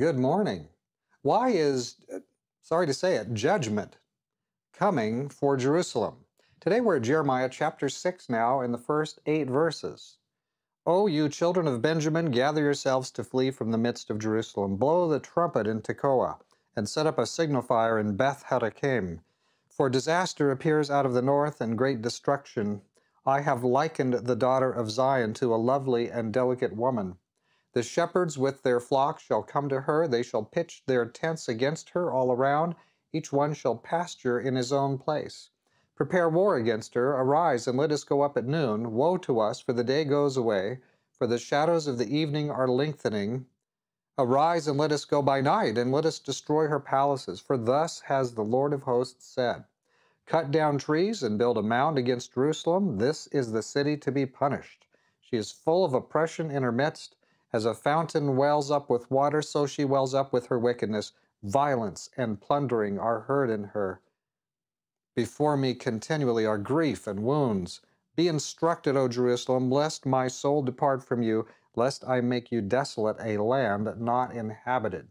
Good morning. Why is, sorry to say it, judgment coming for Jerusalem? Today we're at Jeremiah chapter 6 now in the first eight verses. O you children of Benjamin, gather yourselves to flee from the midst of Jerusalem. Blow the trumpet in Tekoa, and set up a signal fire in Beth Harakim. For disaster appears out of the north and great destruction. I have likened the daughter of Zion to a lovely and delicate woman the shepherds with their flock shall come to her, they shall pitch their tents against her all around, each one shall pasture in his own place. Prepare war against her, arise and let us go up at noon. Woe to us, for the day goes away, for the shadows of the evening are lengthening. Arise and let us go by night, and let us destroy her palaces, for thus has the Lord of hosts said. Cut down trees and build a mound against Jerusalem. This is the city to be punished. She is full of oppression in her midst. As a fountain wells up with water, so she wells up with her wickedness. Violence and plundering are heard in her. Before me continually are grief and wounds. Be instructed, O Jerusalem, lest my soul depart from you, lest I make you desolate, a land not inhabited.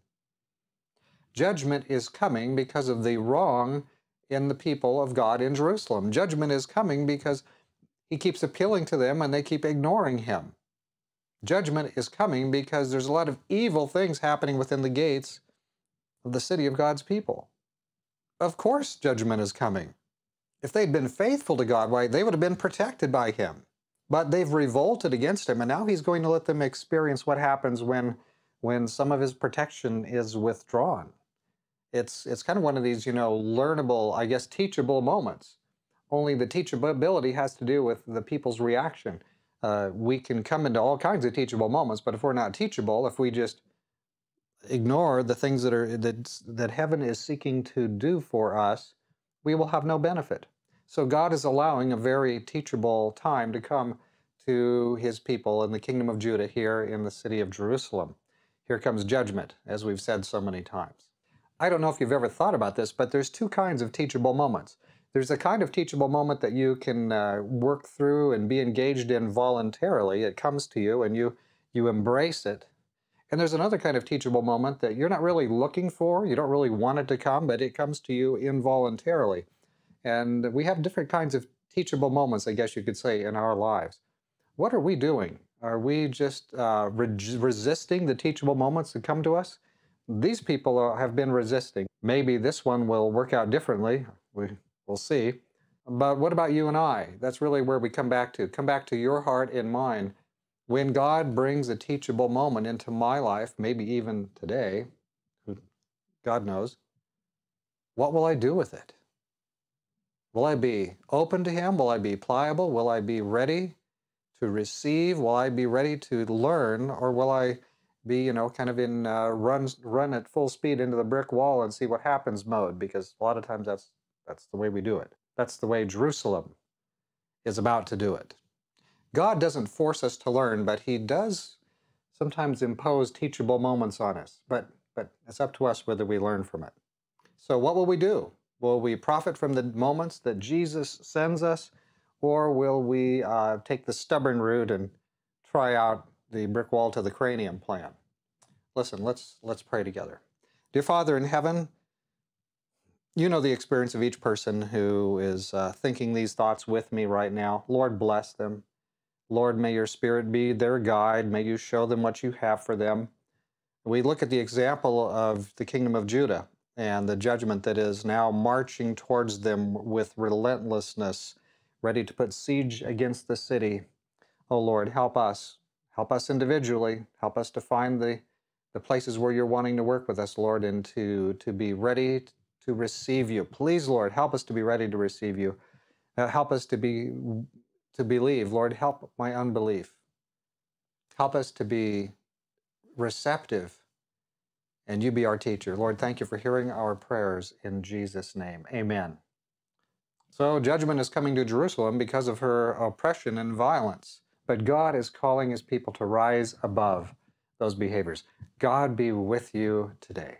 Judgment is coming because of the wrong in the people of God in Jerusalem. Judgment is coming because he keeps appealing to them and they keep ignoring him. Judgment is coming because there's a lot of evil things happening within the gates of the city of God's people. Of course, judgment is coming. If they'd been faithful to God, why, they would have been protected by Him. But they've revolted against Him, and now He's going to let them experience what happens when, when some of His protection is withdrawn. It's, it's kind of one of these, you know, learnable, I guess, teachable moments. Only the teachability has to do with the people's reaction. Uh, we can come into all kinds of teachable moments, but if we're not teachable, if we just ignore the things that are that that heaven is seeking to do for us, we will have no benefit. So God is allowing a very teachable time to come to his people in the kingdom of Judah here in the city of Jerusalem. Here comes judgment, as we've said so many times. I don't know if you've ever thought about this, but there's two kinds of teachable moments there's a kind of teachable moment that you can uh, work through and be engaged in voluntarily. It comes to you and you you embrace it. And there's another kind of teachable moment that you're not really looking for, you don't really want it to come, but it comes to you involuntarily. And we have different kinds of teachable moments, I guess you could say, in our lives. What are we doing? Are we just uh, re resisting the teachable moments that come to us? These people are, uh, have been resisting. Maybe this one will work out differently. We We'll see. But what about you and I? That's really where we come back to. Come back to your heart and mind. When God brings a teachable moment into my life, maybe even today, God knows, what will I do with it? Will I be open to Him? Will I be pliable? Will I be ready to receive? Will I be ready to learn? Or will I be, you know, kind of in uh, run, run at full speed into the brick wall and see what happens mode? Because a lot of times that's that's the way we do it. That's the way Jerusalem is about to do it. God doesn't force us to learn, but He does sometimes impose teachable moments on us. But, but it's up to us whether we learn from it. So, what will we do? Will we profit from the moments that Jesus sends us, or will we uh, take the stubborn route and try out the brick wall to the cranium plan? Listen, let's, let's pray together. Dear Father in heaven, you know the experience of each person who is uh, thinking these thoughts with me right now. Lord, bless them. Lord, may your spirit be their guide. May you show them what you have for them. We look at the example of the kingdom of Judah and the judgment that is now marching towards them with relentlessness, ready to put siege against the city. Oh Lord, help us. Help us individually. Help us to find the, the places where you're wanting to work with us, Lord, and to, to be ready to receive you. Please, Lord, help us to be ready to receive you. Uh, help us to be to believe. Lord, help my unbelief. Help us to be receptive and you be our teacher. Lord, thank you for hearing our prayers in Jesus' name. Amen. So, judgment is coming to Jerusalem because of her oppression and violence, but God is calling his people to rise above those behaviors. God be with you today.